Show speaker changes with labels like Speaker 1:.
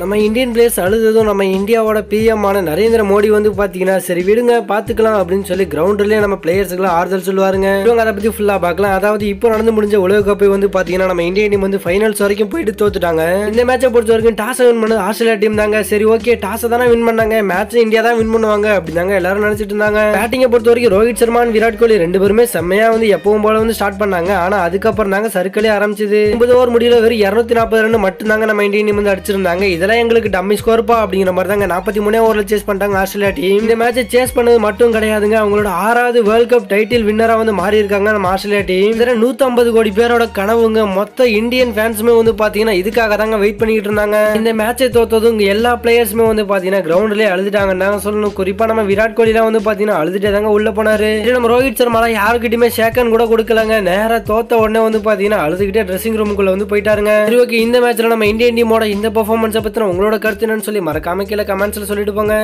Speaker 1: நம்ம Indian players அழுததும் நம்ம இந்தியாவோட பிஎம்மான நரேந்திர மோடி வந்து பார்த்தீங்கன்னா சரி விடுங்க பார்த்துக்கலாம் அப்படின்னு சொல்லி கிரவுண்டிலே நம்ம பிளேயர்ஸுக்குலாம் ஆறுதல் சொல்லுவாருங்க இவங்க அதை பற்றி ஃபுல்லாக பார்க்கலாம் அதாவது இப்போ நடந்து முடிஞ்ச உலக கப்பை வந்து பார்த்தீங்கன்னா நம்ம இந்தியன் டீம் வந்து ஃபைனல்ஸ் வரைக்கும் போயிட்டு தோத்துட்டாங்க இந்த மேட்சை பொறுத்த வரைக்கும் டாஸை வின் பண்ணது ஆஸ்திரேலியா டீம் தாங்க சரி ஓகே டாஸை தானே வின் பண்ணாங்க மேட்சை இந்தியா தான் வின் பண்ணுவாங்க அப்படிதாங்க எல்லாரும் நினச்சிட்டு இருந்தாங்க பேட்டிங்கை பொறுத்த வரைக்கும் ரோஹித் சர்மா விராட் கோலி ரெண்டு பேருமே செம்மையாக வந்து எப்பவும் போல வந்து ஸ்டார்ட் பண்ணாங்க ஆனால் அதுக்கப்புறம் தாங்க சர்க்கிளே ஆரம்பிச்சது ஒன்பது ஓவர் முடியல வெறும் இரநூத்தி நாற்பது ரன் தாங்க நம்ம இந்தியன் டீம் வந்து அடிச்சிருந்தாங்க இதில் இதெல்லாம் எங்களுக்கு டம்மி ஸ்கோர்ப்பா அப்படிங்கிற மாதிரி தாங்க நாற்பத்தி மூணே ஓவரில் சேஸ் பண்ணிட்டாங்க ஆஸ்திரேலியா டீம் இந்த மேட்சை சேஸ் பண்ணது மட்டும் கிடையாதுங்க அவங்களோட ஆறாவது வேர்ல்ட் கப் டைட்டில் வின்னராக வந்து மாறி இருக்காங்க நம்ம ஆஸ்திரேலியா டீம் இதில் நூற்றம்பது கோடி பேரோட கனவுங்க மொத்த இந்தியன் ஃபேன்ஸுமே வந்து பார்த்தீங்கன்னா இதுக்காக தாங்க வெயிட் பண்ணிட்டு இருந்தாங்க இந்த மேட்சை தோத்ததும் எல்லா பிளேயர்ஸுமே வந்து பார்த்தீங்கன்னா கிரவுண்ட்லேயே அழுதுட்டாங்க சொல்லணும் குறிப்பாக நம்ம விராட் கோலிலாம் வந்து பார்த்தீங்கன்னா அழுதுட்டே தாங்க உள்ள போனாரு நம்ம ரோஹித் சர்மாலாம் யாருக்கிட்டையுமே ஷேக்கன் கூட கொடுக்கலங்க நேராக தோத்த உடனே வந்து பார்த்தீங்கன்னா அழுதுகிட்டே ட்ரெஸ்ஸிங் ரூமுக்குள்ள வந்து போயிட்டாருங்க சரி ஓகே இந்த மேட்ச்சில் நம்ம இந்தியன் டீமோட இந்த பர்ஃபார்மன்ஸை பற்றி பற்றின உங்களோட கருத்து என்னன்னு சொல்லி மறக்காம கீழே கமெண்ட்ஸில் சொல்லிட்டு போங்க